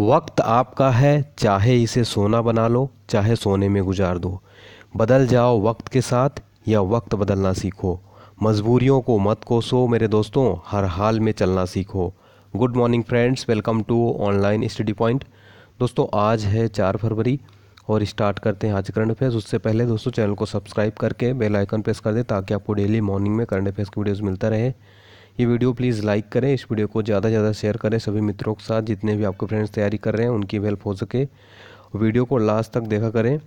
वक्त आपका है चाहे इसे सोना बना लो चाहे सोने में गुजार दो बदल जाओ वक्त के साथ या वक्त बदलना सीखो मजबूरियों को मत कोसो मेरे दोस्तों हर हाल में चलना सीखो good morning friends welcome to online study point दोस्तों आज है चार फरवरी और स्टार्ट करते हैं आज करंट अफेयर्स उससे पहले दोस्तों चैनल को सब्सक्राइब करके बेल आइकन प्रेस कर दें ताकि आपको डेली मॉर्निंग में करंट अफेयर्स की वीडियोज़ मिलता रहे ये वीडियो प्लीज़ लाइक करें इस वीडियो को ज़्यादा से ज़्यादा शेयर करें सभी मित्रों के साथ जितने भी आपके फ्रेंड्स तैयारी कर रहे हैं उनकी हेल्प हो सके वीडियो को लास्ट तक देखा करें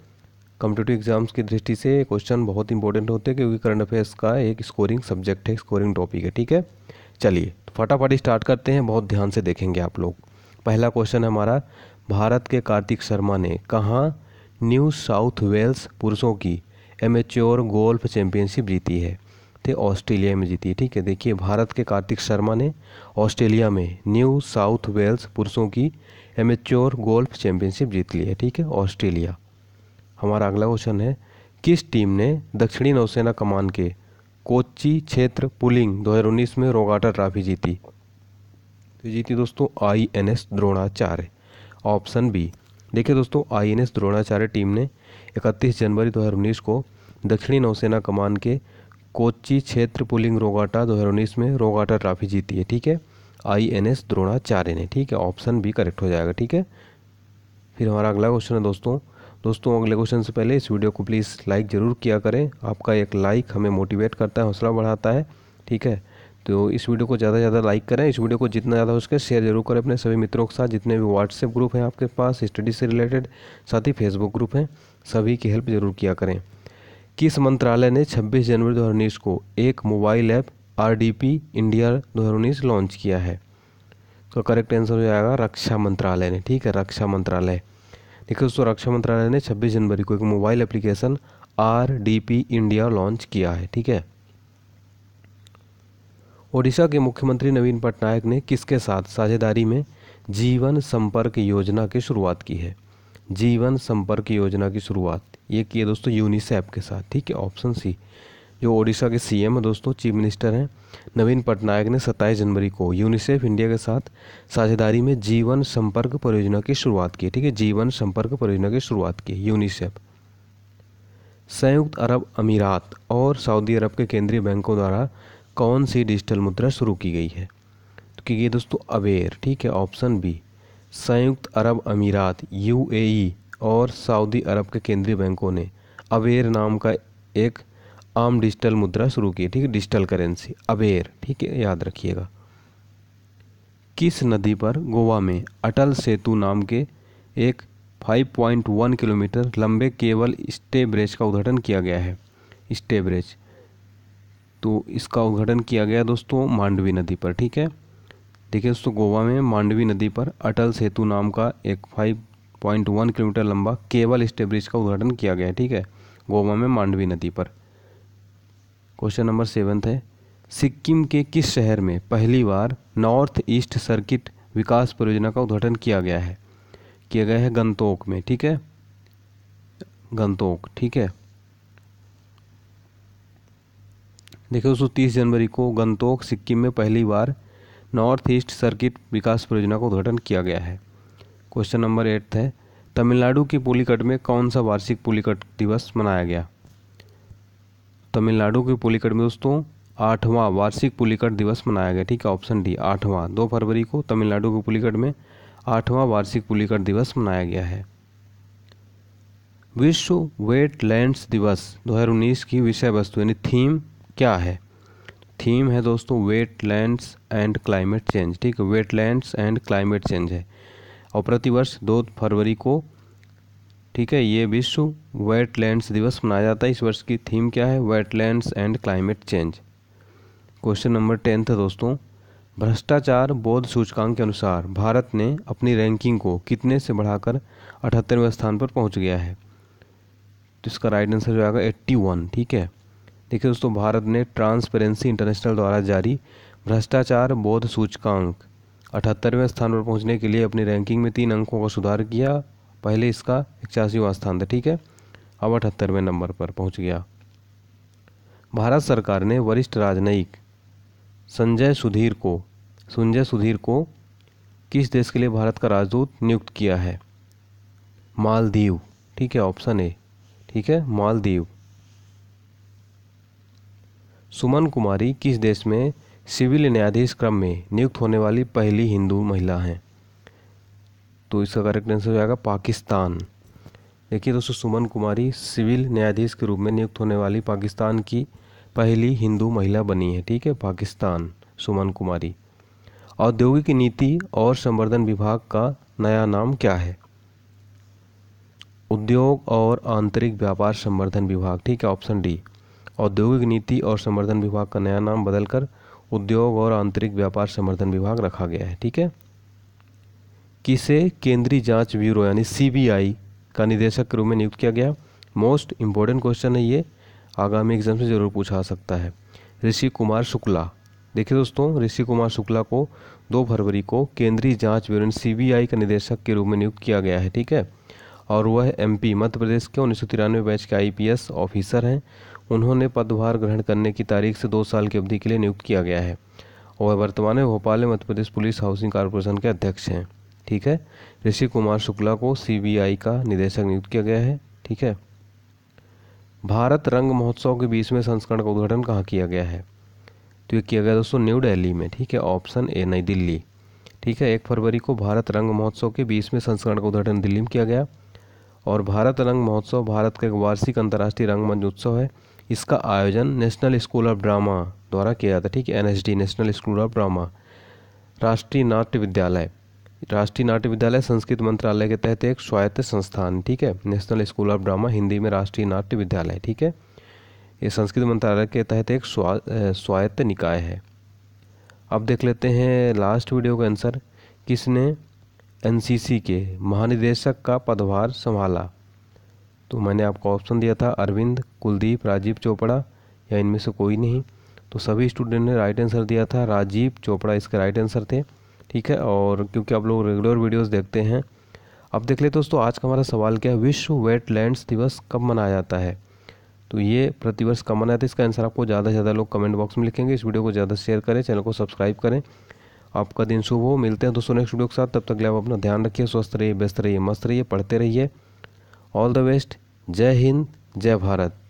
कम्पिटेटिव एग्जाम्स की दृष्टि से क्वेश्चन बहुत इंपॉर्टेंट होते हैं क्योंकि करंट अफेयर्स का एक स्कोरिंग सब्जेक्ट है स्कोरिंग टॉपिक है ठीक है चलिए तो फटाफट स्टार्ट करते हैं बहुत ध्यान से देखेंगे आप लोग पहला क्वेश्चन हमारा भारत के कार्तिक शर्मा ने कहाँ न्यू साउथ वेल्स पुरुषों की एमेच्योर गोल्फ चैंपियनशिप जीती है थे ऑस्ट्रेलिया में जीती ठीक है देखिए भारत के कार्तिक शर्मा ने ऑस्ट्रेलिया में न्यू साउथ वेल्स पुरुषों की एमेच्योर गोल्फ चैंपियनशिप जीत ली है ठीक है ऑस्ट्रेलिया हमारा अगला क्वेश्चन है किस टीम ने दक्षिणी नौसेना कमान के कोची क्षेत्र पुलिंग 2019 में रोगाटा ट्रॉफी जीती तो जीती दोस्तों I N S Dronacharya option B देखिए दोस्तों I N S Dronacharya team ने 31 जनवरी 2019 को दक्षिणी नौसेना कमान के कोची क्षेत्र पुलिंग रोगाटा उन्नीस में रोगाटा ट्रॉफी जीती है ठीक है आई एन एस द्रोणाचार्य ने ठीक है ऑप्शन भी करेक्ट हो जाएगा ठीक है फिर हमारा अगला क्वेश्चन है दोस्तों दोस्तों अगले क्वेश्चन से पहले इस वीडियो को प्लीज़ लाइक ज़रूर किया करें आपका एक लाइक हमें मोटिवेट करता है हौसला बढ़ाता है ठीक है तो इस वीडियो को ज़्यादा से ज़्यादा लाइक करें इस वीडियो को जितना ज़्यादा हो सके शेयर जरूर करें अपने सभी मित्रों के साथ जितने भी व्हाट्सएप ग्रुप हैं आपके पास स्टडी से रिलेटेड साथ ही फेसबुक ग्रुप हैं सभी की हेल्प ज़रूर किया करें किस मंत्रालय ने 26 जनवरी दो को एक mobile app R D P India दो लॉन्च किया है तो करेक्ट आंसर हो जाएगा रक्षा मंत्रालय ने ठीक है रक्षा मंत्रालय देखिए दोस्तों रक्षा मंत्रालय ने 26 जनवरी को एक mobile application R D P India launch किया है ठीक है ओडिशा के मुख्यमंत्री नवीन पटनायक ने किसके साथ साझेदारी में जीवन संपर्क योजना की शुरुआत की है जीवन संपर्क योजना की शुरुआत ये किया दोस्तों यूनिसेफ के साथ ठीक है ऑप्शन सी जो ओडिशा के सीएम है दोस्तों चीफ मिनिस्टर हैं नवीन पटनायक ने सत्ताईस जनवरी को यूनिसेफ इंडिया के साथ साझेदारी में जीवन संपर्क परियोजना की शुरुआत की ठीक है जीवन संपर्क परियोजना की शुरुआत की यूनिसेफ संयुक्त अरब अमीरात और सऊदी अरब के केंद्रीय बैंकों द्वारा कौन सी डिजिटल मुद्रा शुरू की गई है तो क्योंकि ये दोस्तों अवेयर ठीक है ऑप्शन बी संयुक्त अरब अमीरात यू और सऊदी अरब के केंद्रीय बैंकों ने अवेयर नाम का एक आम डिजिटल मुद्रा शुरू की ठीक है डिजिटल करेंसी अवेर ठीक है याद रखिएगा किस नदी पर गोवा में अटल सेतु नाम के एक 5.1 किलोमीटर लंबे केवल स्टे ब्रिज का उद्घाटन किया गया है स्टे ब्रिज तो इसका उद्घाटन किया गया दोस्तों मांडवी नदी पर ठीक है देखिए दोस्तों गोवा में मांडवी नदी पर अटल सेतु नाम का एक फाइव पॉइंट वन किलोमीटर लंबा केबल स्टे ब्रिज का उद्घाटन किया गया है ठीक है गोवा में मांडवी नदी पर क्वेश्चन नंबर सेवन्थ है सिक्किम के किस शहर में पहली बार नॉर्थ ईस्ट सर्किट विकास परियोजना का उद्घाटन किया गया है किया गया है गंतोक में ठीक है गंतोक ठीक है देखिए दोस्तों तीस जनवरी को गंतोक सिक्किम में पहली बार नॉर्थ ईस्ट सर्किट विकास परियोजना का उद्घाटन किया गया है क्वेश्चन नंबर एट है तमिलनाडु के पुलिकट में कौन सा वार्षिक पुलिकट दिवस मनाया गया तमिलनाडु के पुलिकट में दोस्तों आठवां वार्षिक पुलिकट दिवस मनाया गया ठीक है ऑप्शन डी आठवां दो फरवरी को तमिलनाडु के पुलिकट में आठवां वार्षिक पुलिकट दिवस मनाया गया है विश्व वेट लैंड्स दिवस 2019 की विषय वस्तु यानी थीम क्या है थीम है दोस्तों wetlands and climate change ठीक है wetlands and climate change है और प्रतिवर्ष दो फरवरी को ठीक है ये विश्व वेटलैंड्स दिवस मनाया जाता है इस वर्ष की थीम क्या है wetlands and climate change question number tenth है दोस्तों भ्रष्टाचार बौद्ध सूचकांक के अनुसार भारत ने अपनी रैंकिंग को कितने से बढ़ाकर अठहत्तरवें स्थान पर पहुंच गया है तो इसका राइट आंसर जो आएगा एट्टी वन ठीक है देखिए दोस्तों भारत ने ट्रांसपेरेंसी इंटरनेशनल द्वारा जारी भ्रष्टाचार बौद्ध सूचकांक अठहत्तरवें स्थान पर पहुंचने के लिए अपनी रैंकिंग में तीन अंकों का सुधार किया पहले इसका इक्यासीवा स्थान था ठीक है अब अठहत्तरवें नंबर पर पहुंच गया भारत सरकार ने वरिष्ठ राजनयिक संजय सुधीर को संजय सुधीर को किस देश के लिए भारत का राजदूत नियुक्त किया है मालदीव ठीक है ऑप्शन ए ठीक है मालदीव सुमन कुमारी किस देश में सिविल न्यायाधीश क्रम में नियुक्त होने वाली पहली हिंदू महिला हैं तो इसका करेक्ट आंसर हो जाएगा पाकिस्तान देखिए दोस्तों सुमन कुमारी सिविल न्यायाधीश के रूप में नियुक्त होने वाली पाकिस्तान की पहली हिंदू महिला बनी है ठीक है पाकिस्तान सुमन कुमारी औद्योगिक नीति और संवर्धन विभाग का नया नाम क्या है उद्योग और आंतरिक व्यापार संवर्धन विभाग ठीक है ऑप्शन डी औद्योगिक नीति और संवर्धन विभाग का नया नाम बदलकर उद्योग और आंतरिक व्यापार समर्थन विभाग रखा गया है ठीक है किसे केंद्रीय जांच ब्यूरो यानी सीबीआई का निदेशक के रूप में नियुक्त किया गया मोस्ट इम्पोर्टेंट क्वेश्चन है ये आगामी एग्जाम से जरूर पूछा जा सकता है ऋषि कुमार शुक्ला देखिए दोस्तों ऋषि कुमार शुक्ला को दो फरवरी को केंद्रीय जांच ब्यूरो सीबीआई का निदेशक के रूप में नियुक्त किया गया है ठीक है और वह एमपी मध्य प्रदेश के उन्नीस बैच के आईपीएस ऑफिसर हैं उन्होंने पदभार ग्रहण करने की तारीख से दो साल की अवधि के लिए नियुक्त किया गया है और वर्तमान में भोपाल में Madhya Pradesh police housing corporation के अध्यक्ष हैं ठीक है ऋषि कुमार शुक्ला को सी का निदेशक नियुक्त किया गया है ठीक है भारत रंग महोत्सव के बीसवें संस्करण का उद्घाटन कहाँ किया गया है तो ये किया गया दोस्तों न्यू दिल्ली में ठीक है ऑप्शन ए नई दिल्ली ठीक है एक फरवरी को भारत रंग महोत्सव के बीसवें संस्करण का उद्घाटन दिल्ली में किया गया और भारत रंग महोत्सव भारत का एक वार्षिक अंतर्राष्ट्रीय रंगमंच उत्सव है इसका आयोजन नेशनल स्कूल ऑफ ड्रामा द्वारा किया जाता है ठीक है N national school of drama राष्ट्रीय नाट्य विद्यालय राष्ट्रीय नाट्य विद्यालय संस्कृत मंत्रालय के तहत एक स्वायत्त संस्थान ठीक है national school of drama Hindi में राष्ट्रीय नाट्य विद्यालय ठीक है ये संस्कृत मंत्रालय के तहत एक स्वायत्त निकाय है अब देख लेते हैं लास्ट वीडियो का आंसर किसने एनसीसी के महानिदेशक का पदभार संभाला तो मैंने आपको ऑप्शन दिया था अरविंद कुलदीप राजीव चोपड़ा या इनमें से कोई नहीं तो सभी स्टूडेंट ने राइट आंसर दिया था राजीव चोपड़ा इसके राइट आंसर थे ठीक है और क्योंकि आप लोग रेगुलर वीडियोस देखते हैं अब देख ले दोस्तों आज का हमारा सवाल क्या है विश्व वेटलैंड्स दिवस कब मनाया जाता है तो ये प्रतिवर्ष कब मनाया था इसका आंसर आपको ज़्यादा से ज़्यादा लोग कमेंट बॉक्स में लिखेंगे इस वीडियो को ज़्यादा शेयर करें चैनल को सब्सक्राइब करें आपका दिन शुभ हो मिलते हैं दोस्तों नेक्स्ट वीडियो के साथ तब तक ले आप अपना ध्यान रखिए स्वस्थ रहिए व्यस्त रहिए मस्त रहिए पढ़ते रहिए ऑल द बेस्ट जय हिंद जय भारत